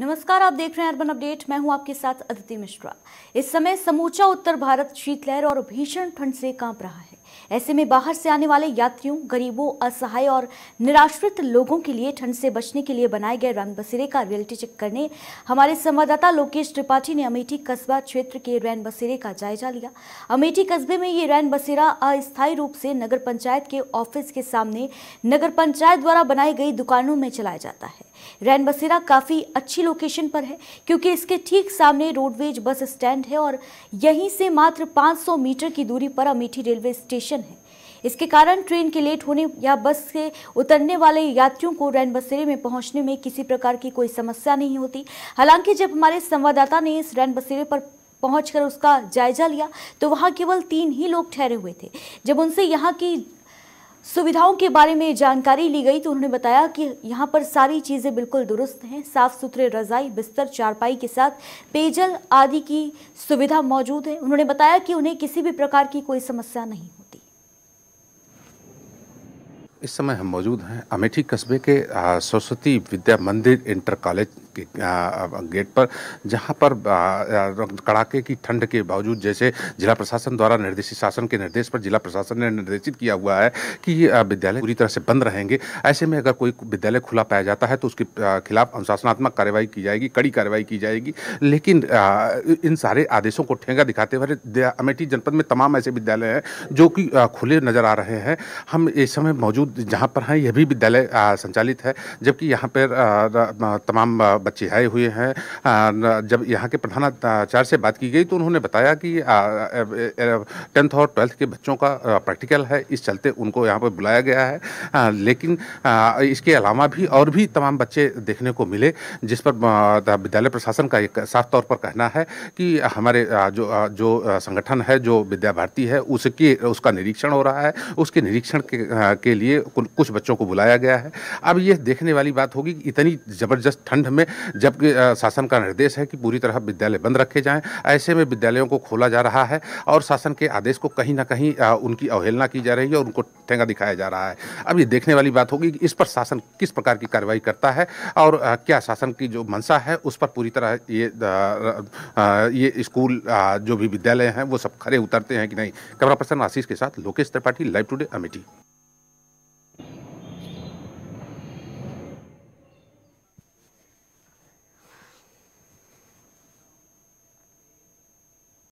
नमस्कार आप देख रहे हैं अर्बन अपडेट मैं हूं आपके साथ अदिति मिश्रा इस समय समूचा उत्तर भारत शीतलहर और भीषण ठंड से कांप रहा है ऐसे में बाहर से आने वाले यात्रियों गरीबों असहाय और निराश्रित लोगों के लिए ठंड से बचने के लिए बनाए गए रैन बसेरे का रियलिटी चेक करने हमारे संवाददाता लोकेश त्रिपाठी ने अमेठी कस्बा क्षेत्र के रैन बसेरे का जायजा लिया अमेठी कस्बे में ये रैन बसेरा अस्थायी रूप से नगर पंचायत के ऑफिस के सामने नगर पंचायत द्वारा बनाई गई दुकानों में चलाया जाता है रैन बसेरा काफ़ी अच्छी लोकेशन पर है क्योंकि इसके ठीक सामने रोडवेज बस स्टैंड है और यहीं से मात्र 500 मीटर की दूरी पर अमेठी रेलवे स्टेशन है इसके कारण ट्रेन के लेट होने या बस से उतरने वाले यात्रियों को रैन बसेरे में पहुंचने में किसी प्रकार की कोई समस्या नहीं होती हालांकि जब हमारे संवाददाता ने इस रैन बसेरे पर पहुंचकर उसका जायजा लिया तो वहां केवल तीन ही लोग ठहरे हुए थे जब उनसे यहाँ की सुविधाओं के बारे में जानकारी ली गई तो उन्होंने बताया कि यहाँ पर सारी चीज़ें बिल्कुल दुरुस्त हैं साफ सुथरे रजाई बिस्तर चारपाई के साथ पेयजल आदि की सुविधा मौजूद है उन्होंने बताया कि उन्हें किसी भी प्रकार की कोई समस्या नहीं इस समय हम मौजूद हैं अमेठी कस्बे के सरस्वती विद्या मंदिर इंटर कॉलेज के गेट पर जहां पर कड़ाके की ठंड के बावजूद जैसे जिला प्रशासन द्वारा निर्देशित शासन के निर्देश पर जिला प्रशासन ने निर्देशित किया हुआ है कि विद्यालय पूरी तरह से बंद रहेंगे ऐसे में अगर कोई विद्यालय खुला पाया जाता है तो उसके खिलाफ अनुशासनात्मक कार्रवाई की जाएगी कड़ी कार्रवाई की जाएगी लेकिन इन सारे आदेशों को ठेंगा दिखाते हुए अमेठी जनपद में तमाम ऐसे विद्यालय हैं जो कि खुले नजर आ रहे हैं हम इस समय मौजूद जहाँ पर हैं यह भी विद्यालय संचालित है जबकि यहाँ पर तमाम बच्चे आए हुए हैं जब यहाँ के प्रधानाचार्य से बात की गई तो उन्होंने बताया कि टेंथ और ट्वेल्थ के बच्चों का प्रैक्टिकल है इस चलते उनको यहाँ पर बुलाया गया है लेकिन इसके अलावा भी और भी तमाम बच्चे देखने को मिले जिस पर विद्यालय प्रशासन का एक साफ तौर पर कहना है कि हमारे जो जो संगठन है जो विद्या भारती है उसके उसका निरीक्षण हो रहा है उसके निरीक्षण के, के लिए कुछ बच्चों को बुलाया गया है अब यह देखने वाली बात होगी कि इतनी ज़बरदस्त ठंड में जबकि शासन का निर्देश है कि पूरी तरह विद्यालय बंद रखे जाएं ऐसे में विद्यालयों को खोला जा रहा है और शासन के आदेश को कहीं ना कहीं उनकी अवहेलना की जा रही है और उनको ठेंगा दिखाया जा रहा है अब ये देखने वाली बात होगी कि इस पर शासन किस प्रकार की कार्रवाई करता है और क्या शासन की जो मंशा है उस पर पूरी तरह ये ये स्कूल जो भी विद्यालय हैं वो सब खड़े उतरते हैं कि नहीं कैमरा पर्सन आशीष के साथ लोकेश त्रिपाठी लाइव टुडे अमेठी